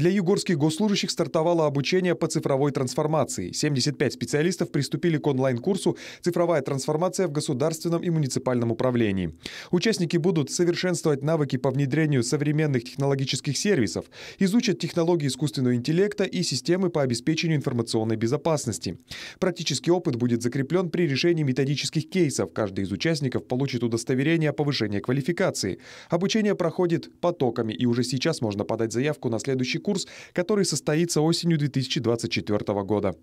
Для югорских госслужащих стартовало обучение по цифровой трансформации. 75 специалистов приступили к онлайн-курсу «Цифровая трансформация в государственном и муниципальном управлении». Участники будут совершенствовать навыки по внедрению современных технологических сервисов, изучат технологии искусственного интеллекта и системы по обеспечению информационной безопасности. Практический опыт будет закреплен при решении методических кейсов. Каждый из участников получит удостоверение о повышении квалификации. Обучение проходит потоками, и уже сейчас можно подать заявку на следующий курс конкурс, который состоится осенью 2024 года.